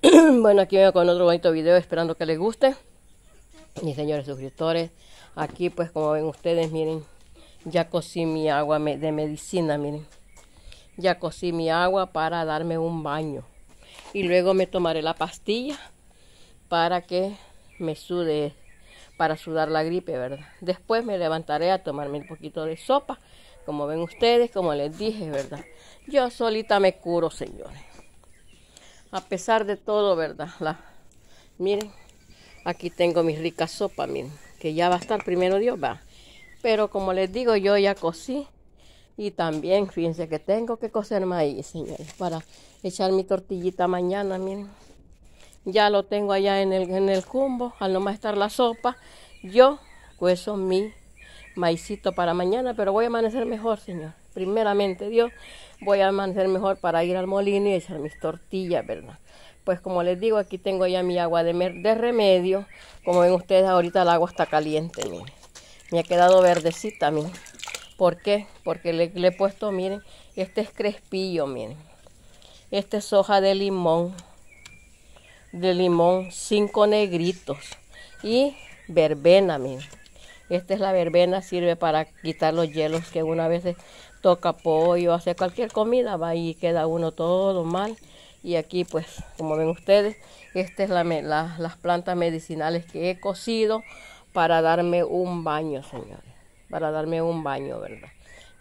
bueno, aquí vengo con otro bonito video esperando que les guste. Mis señores suscriptores, aquí pues como ven ustedes, miren, ya cocí mi agua de medicina, miren. Ya cocí mi agua para darme un baño. Y luego me tomaré la pastilla para que me sude, para sudar la gripe, ¿verdad? Después me levantaré a tomarme un poquito de sopa, como ven ustedes, como les dije, ¿verdad? Yo solita me curo, señores a pesar de todo, ¿verdad? miren, aquí tengo mi rica sopa, miren, que ya va a estar primero Dios, va. Pero como les digo, yo ya cocí y también, fíjense que tengo que cocer maíz, señores, para echar mi tortillita mañana, miren. Ya lo tengo allá en el, en el jumbo, al más estar la sopa, yo cuezo mi maicito para mañana, pero voy a amanecer mejor, señor primeramente Dios, voy a amanecer mejor para ir al molino y echar mis tortillas, ¿verdad? Pues como les digo, aquí tengo ya mi agua de, remedio. Como ven ustedes, ahorita el agua está caliente, miren. Me ha quedado verdecita, miren. ¿Por qué? Porque le, he puesto, miren, este es crespillo, miren. Este es hoja de limón. De limón, cinco negritos. Y verbena, miren. Esta es la verbena, sirve para quitar los hielos que una vez toca pollo, hace cualquier comida, va y queda uno todo mal. Y aquí, pues, como ven ustedes, estas es son las plantas medicinales que he cocido para darme un baño, señores. Para darme un baño, ¿verdad?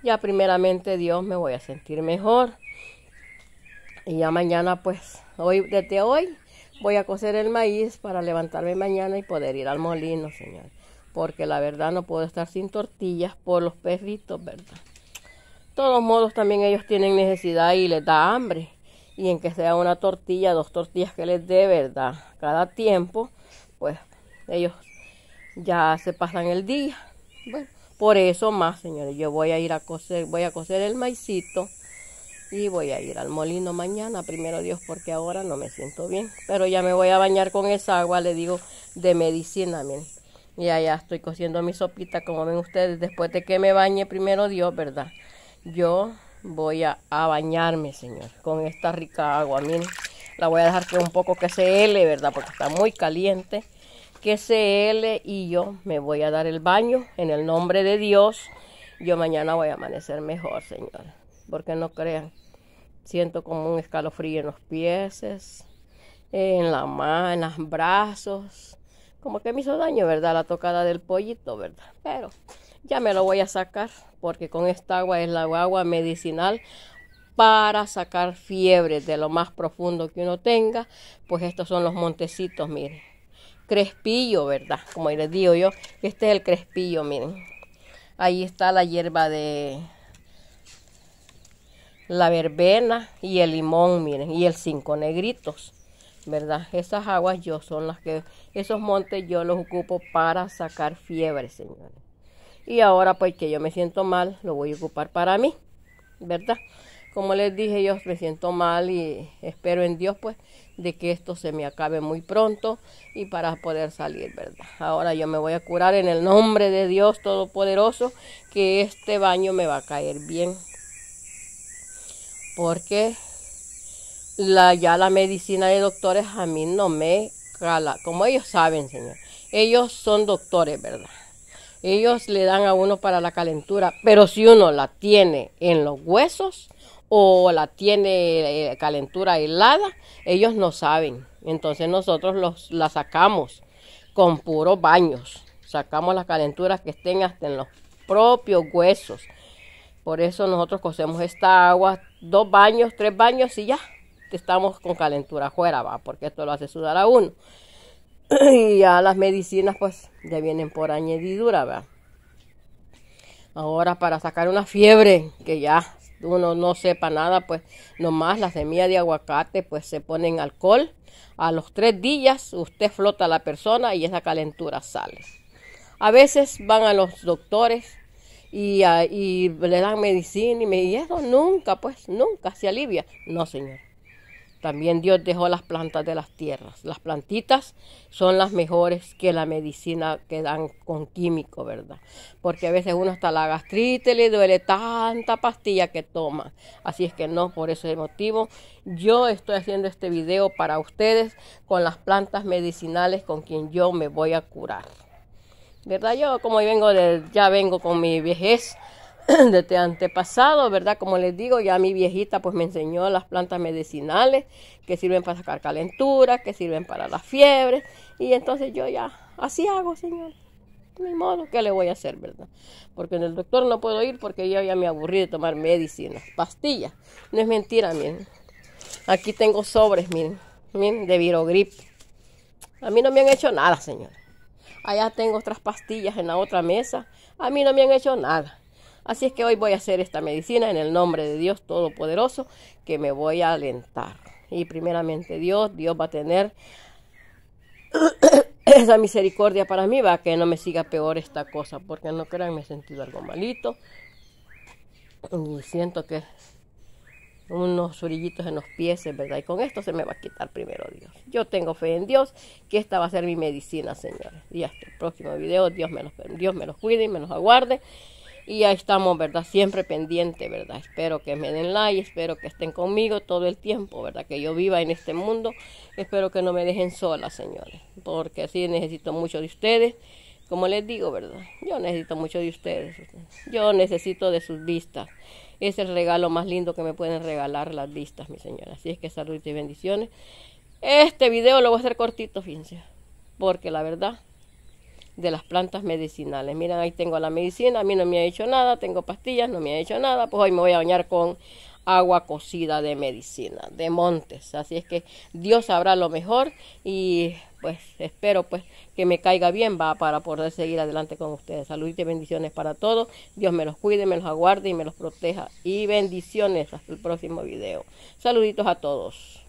Ya primeramente Dios me voy a sentir mejor. Y ya mañana, pues, hoy, desde hoy, voy a cocer el maíz para levantarme mañana y poder ir al molino, señores. Porque la verdad no puedo estar sin tortillas por los perritos, ¿verdad? todos modos también ellos tienen necesidad y les da hambre. Y en que sea una tortilla, dos tortillas que les dé, ¿verdad? Cada tiempo, pues ellos ya se pasan el día. Bueno, por eso más, señores, yo voy a ir a cocer, voy a cocer el maicito y voy a ir al molino mañana, primero Dios, porque ahora no me siento bien. Pero ya me voy a bañar con esa agua, le digo, de medicina, miren. y allá estoy cociendo mi sopita, como ven ustedes, después de que me bañe, primero Dios, ¿verdad? Yo voy a, bañarme, Señor, con esta rica agua. mí la voy a dejar que un poco que se hele, ¿verdad? Porque está muy caliente. Que se hele y yo me voy a dar el baño en el nombre de Dios. Yo mañana voy a amanecer mejor, Señor. Porque no crean, siento como un escalofrío en los pies, en la mano, en los brazos. Como que me hizo daño, ¿verdad? La tocada del pollito, ¿verdad? Pero ya me lo voy a sacar porque con esta agua es la agua medicinal para sacar fiebre de lo más profundo que uno tenga, pues estos son los montecitos, miren. Crespillo, ¿verdad? Como les digo yo, este es el crespillo, miren. Ahí está la hierba de la verbena y el limón, miren, y el cinco negritos. ¿verdad? Esas aguas yo son las que, esos montes yo los ocupo para sacar fiebre, señores. Y ahora pues que yo me siento mal, lo voy a ocupar para mí, ¿verdad? Como les dije, yo me siento mal y espero en Dios pues de que esto se me acabe muy pronto y para poder salir, ¿verdad? Ahora yo me voy a curar en el nombre de Dios Todopoderoso, que este baño me va a caer bien. Porque la, ya la medicina de doctores a mí no me cala. Como ellos saben, Señor. Ellos son doctores, ¿verdad? ellos le dan a uno para la calentura, pero si uno la tiene en los huesos o la tiene eh, calentura helada, ellos no saben. Entonces nosotros la sacamos con puros baños, sacamos las calenturas que estén hasta en los propios huesos. Por eso nosotros cocemos esta agua, dos baños, tres baños y ya estamos con calentura afuera, va, porque esto lo hace sudar a uno. y ya las medicinas pues ya vienen por añadidura, ¿verdad? Ahora para sacar una fiebre que ya uno no sepa nada, pues nomás la semilla de aguacate pues se pone en alcohol. A los tres días usted flota a la persona y esa calentura sale. A veces van a los doctores y, ah, le dan medicina y me y eso nunca, pues nunca se alivia. No, señor. También Dios dejó las plantas de las tierras. Las plantitas son las mejores que la medicina que dan con químico, ¿verdad? Porque a veces uno hasta la gastrite le duele tanta pastilla que toma. Así es que no, por ese motivo yo estoy haciendo este video para ustedes con las plantas medicinales con quien yo me voy a curar. ¿Verdad? Yo como vengo de, ya vengo con mi vejez, de este antepasado, ¿verdad? Como les digo, ya mi viejita pues me enseñó las plantas medicinales que sirven para sacar calentura, que sirven para las fiebres, y entonces yo ya así hago, señor. mi modo, ¿qué le voy a hacer, verdad? Porque en el doctor no puedo ir porque yo ya me aburrí de tomar medicinas, pastillas. No es mentira, miren. Aquí tengo sobres, miren, de de virogrip. A mí no me han hecho nada, señor. Allá tengo otras pastillas en la otra mesa. A mí no me han hecho nada. Así es que hoy voy a hacer esta medicina en el nombre de Dios Todopoderoso que me voy a alentar. Y primeramente Dios, Dios va a tener esa misericordia para mí, va que no me siga peor esta cosa, porque no crean, me he sentido algo malito. Y siento que unos orillitos en los pies, ¿verdad? Y con esto se me va a quitar primero Dios. Yo tengo fe en Dios, que esta va a ser mi medicina, señores. Y hasta el próximo video, Dios me los, Dios me los cuide y me los aguarde. Y ya estamos, ¿verdad? Siempre pendiente, ¿verdad? Espero que me den like, espero que estén conmigo todo el tiempo, ¿verdad? Que yo viva en este mundo. Espero que no me dejen sola, señores, porque así necesito mucho de ustedes. Como les digo, ¿verdad? Yo necesito mucho de ustedes. Yo necesito de sus vistas. Es el regalo más lindo que me pueden regalar las vistas, mi señora. Así es que saludos y bendiciones. Este video lo voy a hacer cortito, fíjense. Porque la verdad, de las plantas medicinales. Miren, ahí tengo la medicina, a mí no me ha hecho nada, tengo pastillas, no me ha hecho nada, pues hoy me voy a bañar con agua cocida de medicina, de montes. Así es que Dios sabrá lo mejor y pues espero pues que me caiga bien va para poder seguir adelante con ustedes. Saluditos y bendiciones para todos. Dios me los cuide, me los aguarde y me los proteja. Y bendiciones hasta el próximo video. Saluditos a todos.